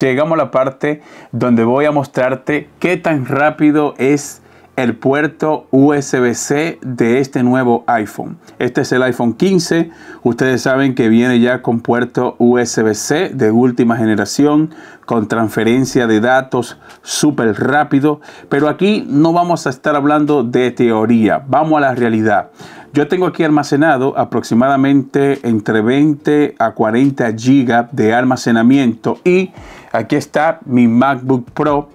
Llegamos a la parte donde voy a mostrarte qué tan rápido es el puerto USB-C de este nuevo iPhone. Este es el iPhone 15. Ustedes saben que viene ya con puerto USB-C de última generación, con transferencia de datos súper rápido. Pero aquí no vamos a estar hablando de teoría, vamos a la realidad. Yo tengo aquí almacenado aproximadamente entre 20 a 40 GB de almacenamiento y Aquí está mi MacBook Pro.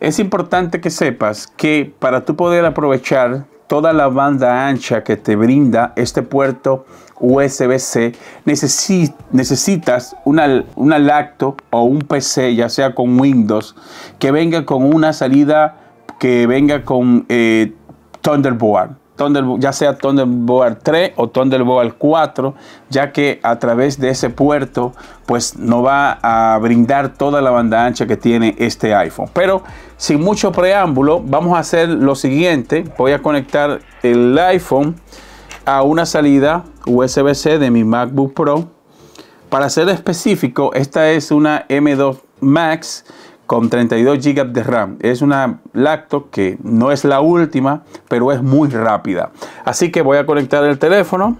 Es importante que sepas que para tú poder aprovechar toda la banda ancha que te brinda este puerto USB-C, necesitas una, una o un PC, ya sea con Windows, que venga con una salida que venga con eh, Thunderbolt ya sea Thunderbolt 3 o Thunderbolt 4, ya que a través de ese puerto pues no va a brindar toda la banda ancha que tiene este iPhone. Pero sin mucho preámbulo, vamos a hacer lo siguiente, voy a conectar el iPhone a una salida USB-C de mi MacBook Pro. Para ser específico, esta es una M2 Max con 32 GB de RAM. Es una laptop que no es la última, pero es muy rápida. Así que voy a conectar el teléfono.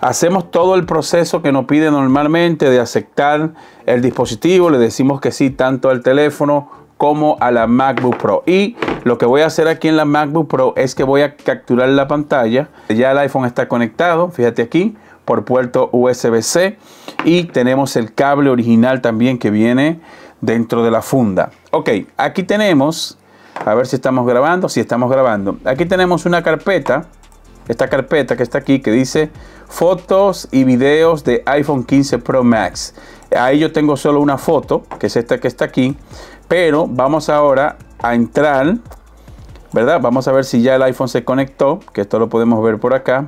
Hacemos todo el proceso que nos pide normalmente de aceptar el dispositivo. Le decimos que sí tanto al teléfono como a la MacBook Pro. Y lo que voy a hacer aquí en la MacBook Pro es que voy a capturar la pantalla. Ya el iPhone está conectado, fíjate aquí, por puerto USB-C. Y tenemos el cable original también que viene dentro de la funda. Ok, aquí tenemos, a ver si estamos grabando, si estamos grabando. Aquí tenemos una carpeta, esta carpeta que está aquí que dice fotos y videos de iPhone 15 Pro Max. Ahí yo tengo solo una foto, que es esta que está aquí, pero vamos ahora a entrar, ¿verdad? Vamos a ver si ya el iPhone se conectó, que esto lo podemos ver por acá.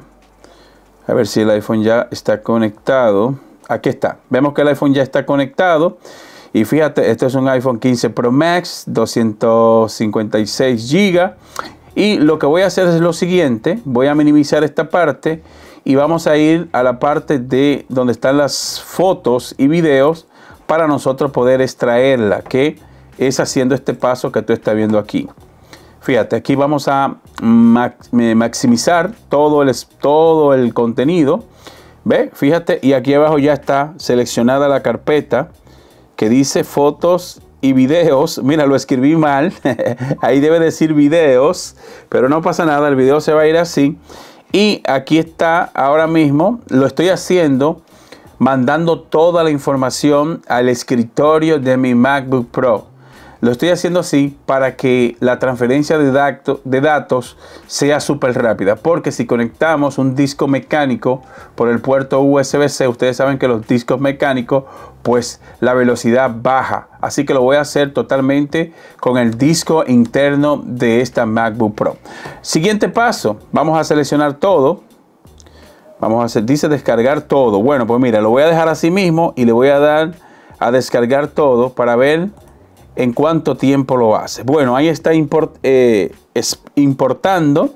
A ver si el iPhone ya está conectado. Aquí está. Vemos que el iPhone ya está conectado. Y fíjate, este es un iPhone 15 Pro Max, 256 GB. Y lo que voy a hacer es lo siguiente, voy a minimizar esta parte y vamos a ir a la parte de donde están las fotos y videos para nosotros poder extraerla, que es haciendo este paso que tú estás viendo aquí. Fíjate, aquí vamos a maximizar todo el, todo el contenido. ¿Ve? Fíjate, y aquí abajo ya está seleccionada la carpeta que dice fotos y videos. Mira, lo escribí mal. Ahí debe decir videos, pero no pasa nada. El video se va a ir así. Y aquí está ahora mismo. Lo estoy haciendo mandando toda la información al escritorio de mi MacBook Pro. Lo estoy haciendo así para que la transferencia de, de datos sea súper rápida, porque si conectamos un disco mecánico por el puerto USB-C, ustedes saben que los discos mecánicos, pues la velocidad baja. Así que lo voy a hacer totalmente con el disco interno de esta MacBook Pro. Siguiente paso, vamos a seleccionar todo. Vamos a hacer, dice descargar todo. Bueno, pues mira, lo voy a dejar así mismo y le voy a dar a descargar todo para ver en cuánto tiempo lo hace. Bueno, ahí está eh, importando.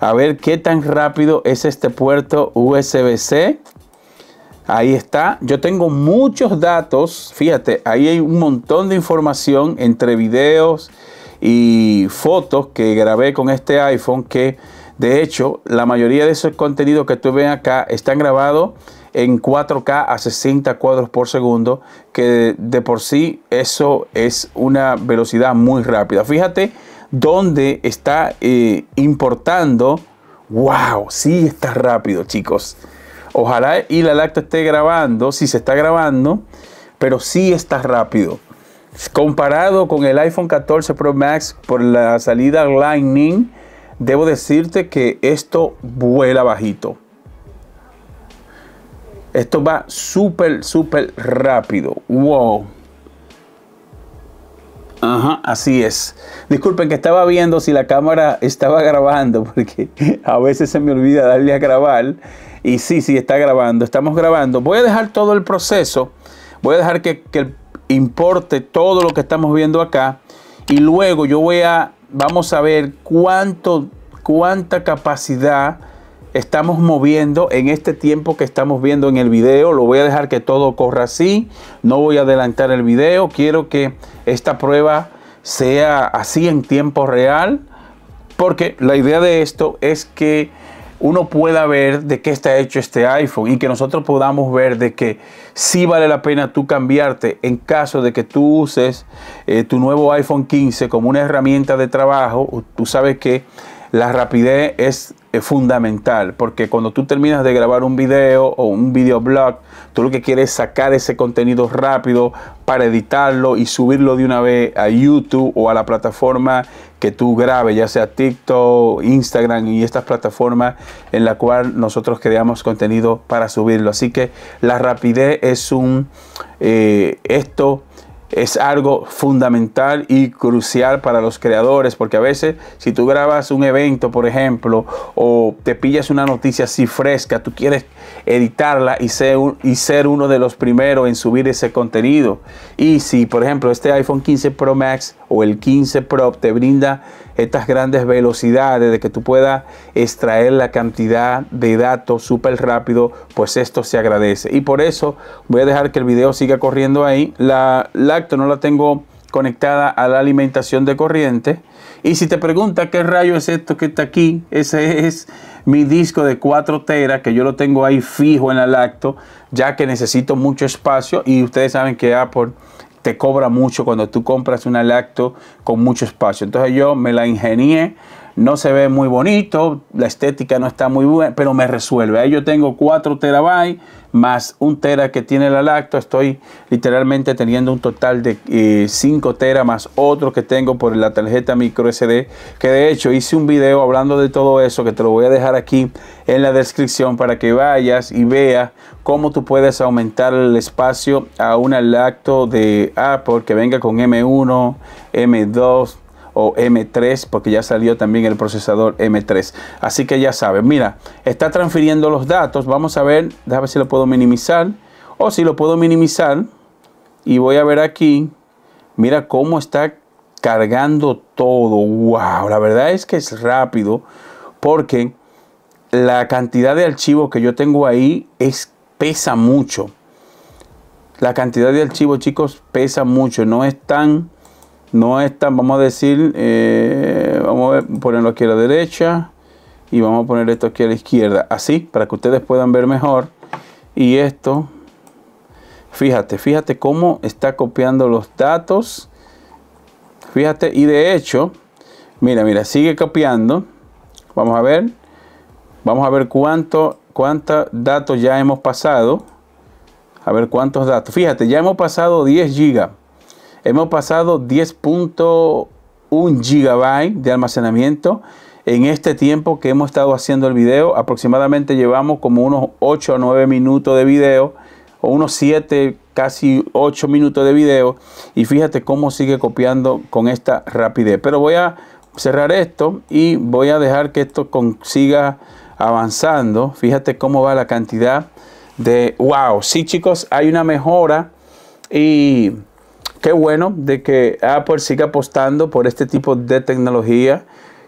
A ver qué tan rápido es este puerto USB-C. Ahí está. Yo tengo muchos datos. Fíjate, ahí hay un montón de información entre videos y fotos que grabé con este iPhone que de hecho, la mayoría de esos contenidos que tú ves acá están grabados en 4K a 60 cuadros por segundo, que de por sí eso es una velocidad muy rápida. Fíjate dónde está eh, importando. ¡Wow! Sí está rápido, chicos. Ojalá y la lacta esté grabando, si sí, se está grabando, pero sí está rápido. Comparado con el iPhone 14 Pro Max por la salida Lightning, debo decirte que esto vuela bajito. Esto va súper, súper rápido. Wow. Ajá, así es. Disculpen que estaba viendo si la cámara estaba grabando, porque a veces se me olvida darle a grabar. Y sí, sí, está grabando. Estamos grabando. Voy a dejar todo el proceso. Voy a dejar que, que importe todo lo que estamos viendo acá. Y luego yo voy a vamos a ver cuánto, cuánta capacidad estamos moviendo en este tiempo que estamos viendo en el video. Lo voy a dejar que todo corra así. No voy a adelantar el video. Quiero que esta prueba sea así en tiempo real. Porque la idea de esto es que uno pueda ver de qué está hecho este iPhone y que nosotros podamos ver de que sí vale la pena tú cambiarte en caso de que tú uses eh, tu nuevo iPhone 15 como una herramienta de trabajo. Tú sabes que la rapidez es es fundamental, porque cuando tú terminas de grabar un video o un videoblog, tú lo que quieres es sacar ese contenido rápido para editarlo y subirlo de una vez a YouTube o a la plataforma que tú grabes, ya sea TikTok, Instagram y estas plataformas en la cual nosotros creamos contenido para subirlo. Así que la rapidez es un eh, esto es algo fundamental y crucial para los creadores, porque a veces si tú grabas un evento, por ejemplo, o te pillas una noticia así fresca, tú quieres editarla y ser, y ser uno de los primeros en subir ese contenido. Y si, por ejemplo, este iPhone 15 Pro Max o el 15 Pro te brinda estas grandes velocidades de que tú puedas extraer la cantidad de datos súper rápido, pues esto se agradece. Y por eso voy a dejar que el video siga corriendo ahí. la no la tengo conectada a la alimentación de corriente. Y si te pregunta qué rayo es esto que está aquí, ese es mi disco de 4 teras que yo lo tengo ahí fijo en la lacto, ya que necesito mucho espacio y ustedes saben que Apple te cobra mucho cuando tú compras una lacto con mucho espacio. Entonces yo me la ingenié no se ve muy bonito, la estética no está muy buena, pero me resuelve. Ahí yo tengo 4 terabytes más un tera que tiene la lacto, estoy literalmente teniendo un total de 5 eh, tera más otro que tengo por la tarjeta micro SD, que de hecho hice un video hablando de todo eso que te lo voy a dejar aquí en la descripción para que vayas y veas cómo tú puedes aumentar el espacio a una lacto de Apple que venga con M1, M2, o M3 porque ya salió también el procesador M3 así que ya saben mira está transfiriendo los datos vamos a ver déjame ver si lo puedo minimizar o si lo puedo minimizar y voy a ver aquí mira cómo está cargando todo wow la verdad es que es rápido porque la cantidad de archivos que yo tengo ahí es pesa mucho la cantidad de archivos chicos pesa mucho no es tan no esta, vamos a decir, eh, vamos a ponerlo aquí a la derecha y vamos a poner esto aquí a la izquierda, así, para que ustedes puedan ver mejor. Y esto, fíjate, fíjate cómo está copiando los datos. Fíjate, y de hecho, mira, mira, sigue copiando. Vamos a ver, vamos a ver cuánto, cuántos datos ya hemos pasado. A ver cuántos datos. Fíjate, ya hemos pasado 10 gigas. Hemos pasado 10.1 gigabyte de almacenamiento en este tiempo que hemos estado haciendo el video. Aproximadamente llevamos como unos 8 o 9 minutos de video o unos 7, casi 8 minutos de video. Y fíjate cómo sigue copiando con esta rapidez. Pero voy a cerrar esto y voy a dejar que esto consiga avanzando. Fíjate cómo va la cantidad de... ¡Wow! Sí, chicos, hay una mejora y qué bueno de que Apple siga apostando por este tipo de tecnología,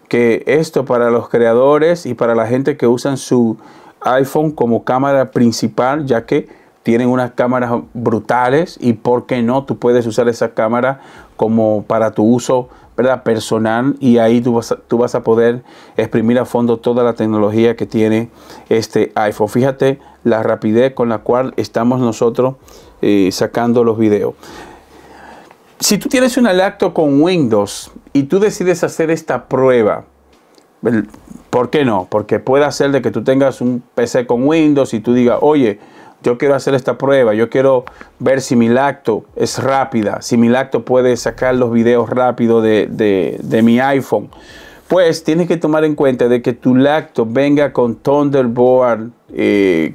que esto para los creadores y para la gente que usan su iPhone como cámara principal, ya que tienen unas cámaras brutales y por qué no, tú puedes usar esa cámara como para tu uso ¿verdad? personal y ahí tú vas, a, tú vas a poder exprimir a fondo toda la tecnología que tiene este iPhone. Fíjate la rapidez con la cual estamos nosotros eh, sacando los videos. Si tú tienes una lacto con Windows y tú decides hacer esta prueba, ¿por qué no? Porque puede ser de que tú tengas un PC con Windows y tú digas, oye, yo quiero hacer esta prueba, yo quiero ver si mi lacto es rápida, si mi lacto puede sacar los videos rápido de, mi iPhone. Pues tienes que tomar en cuenta de que tu lacto venga con Thunderbolt 4 eh,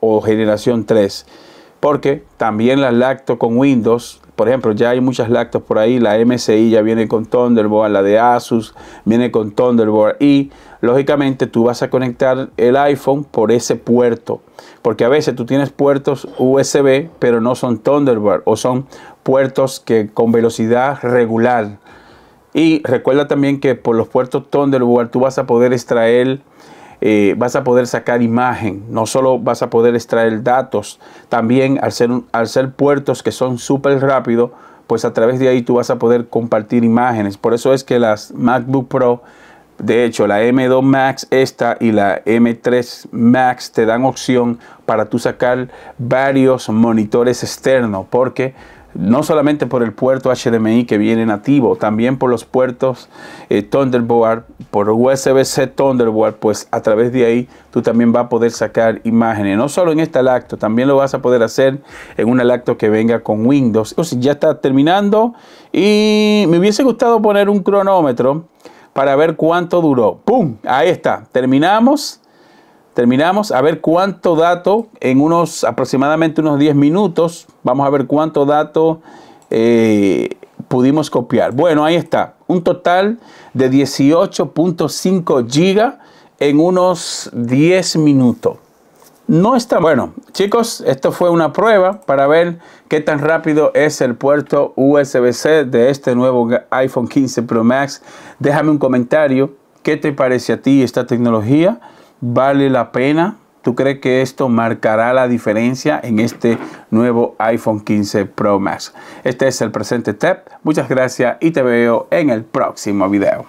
o generación 3 porque también la lacto con Windows por ejemplo, ya hay muchas lácteos por ahí, la MSI ya viene con Thunderbolt, la de Asus viene con Thunderbolt y lógicamente tú vas a conectar el iPhone por ese puerto, porque a veces tú tienes puertos USB, pero no son Thunderbolt o son puertos que con velocidad regular. Y recuerda también que por los puertos Thunderbolt tú vas a poder extraer eh, vas a poder sacar imagen, no solo vas a poder extraer datos, también al ser, al ser puertos que son súper rápidos, pues a través de ahí tú vas a poder compartir imágenes. Por eso es que las MacBook Pro, de hecho la M2 Max esta y la M3 Max te dan opción para tú sacar varios monitores externos, porque no solamente por el puerto HDMI que viene nativo, también por los puertos eh, Thunderbolt, por USB-C Thunderbolt, pues a través de ahí tú también vas a poder sacar imágenes, no solo en esta lacto, también lo vas a poder hacer en una lacto que venga con Windows. O ya está terminando y me hubiese gustado poner un cronómetro para ver cuánto duró. ¡Pum! Ahí está, terminamos. Terminamos a ver cuánto dato en unos aproximadamente unos 10 minutos. Vamos a ver cuánto dato eh, pudimos copiar. Bueno, ahí está. Un total de 18.5 gigas en unos 10 minutos. No está bueno, chicos. Esto fue una prueba para ver qué tan rápido es el puerto USB-C de este nuevo iPhone 15 Pro Max. Déjame un comentario. ¿Qué te parece a ti esta tecnología? vale la pena? ¿Tú crees que esto marcará la diferencia en este nuevo iPhone 15 Pro Max? Este es el presente TEP. Muchas gracias y te veo en el próximo video.